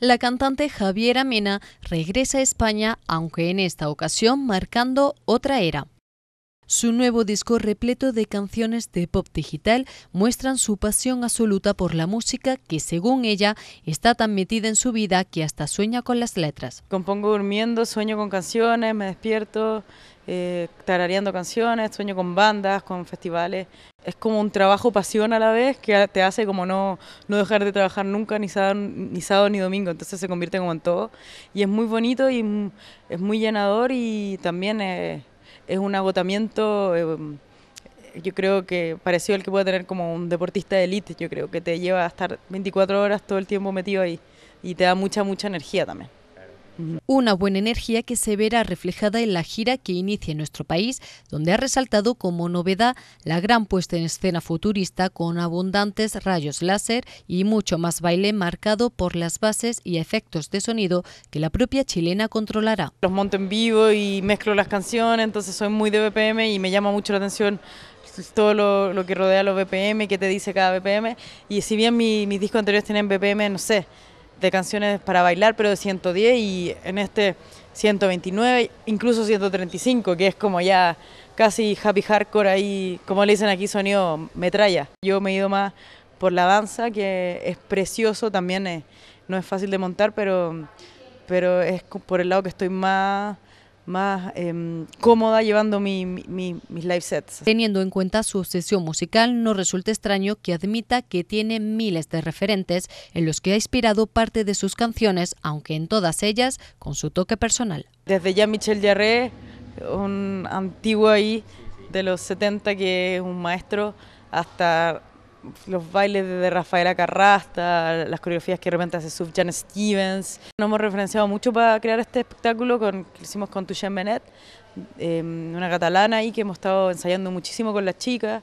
la cantante Javiera Mena regresa a España, aunque en esta ocasión marcando otra era. Su nuevo disco repleto de canciones de pop digital muestran su pasión absoluta por la música que según ella está tan metida en su vida que hasta sueña con las letras. Compongo durmiendo, sueño con canciones, me despierto eh, tarareando canciones, sueño con bandas, con festivales. Es como un trabajo pasión a la vez que te hace como no, no dejar de trabajar nunca, ni sábado, ni domingo, entonces se convierte como en todo. Y es muy bonito y es muy llenador y también... es es un agotamiento, em, yo creo que parecido al que puede tener como un deportista de élite, yo creo que te lleva a estar 24 horas todo el tiempo metido ahí y te da mucha, mucha energía también. Una buena energía que se verá reflejada en la gira que inicia en nuestro país, donde ha resaltado como novedad la gran puesta en escena futurista con abundantes rayos láser y mucho más baile marcado por las bases y efectos de sonido que la propia chilena controlará. Los monto en vivo y mezclo las canciones, entonces soy muy de BPM y me llama mucho la atención todo lo, que rodea los BPM, qué te dice cada BPM. Y si bien mi, mis discos anteriores tienen BPM, no sé, de canciones para bailar, pero de 110 y en este 129, incluso 135, que es como ya casi happy hardcore ahí, como le dicen aquí, sonido metralla. Yo me he ido más por la danza, que es precioso, también no es fácil de montar, pero, pero es por el lado que estoy más más em, cómoda llevando mi, mi, mis live sets. Teniendo en cuenta su obsesión musical, no resulta extraño que admita que tiene miles de referentes en los que ha inspirado parte de sus canciones, aunque en todas ellas con su toque personal. Desde ya Michel Jarre, un antiguo ahí de los 70 que es un maestro, hasta los bailes de Rafaela Carrasta, las coreografías que de repente hace Sub Jan Stevens. Nos hemos referenciado mucho para crear este espectáculo con, que hicimos con Tuyen Benet, em, una catalana ahí que hemos estado ensayando muchísimo con las chicas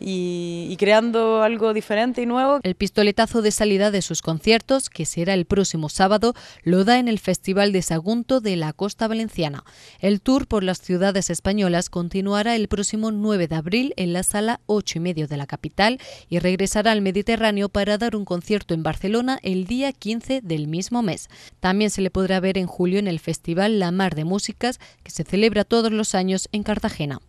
y, creando algo diferente y nuevo. El pistoletazo de salida de sus conciertos, que será el próximo sábado, lo da en el Festival de Sagunto de la Costa Valenciana. El tour por las ciudades españolas continuará el próximo 9 de abril en la sala 8 y medio de la capital y regresará al Mediterráneo para dar un concierto en Barcelona el día 15 del mismo mes. También se le podrá ver en julio en el Festival La Mar de Músicas, que se celebra todos los años en Cartagena.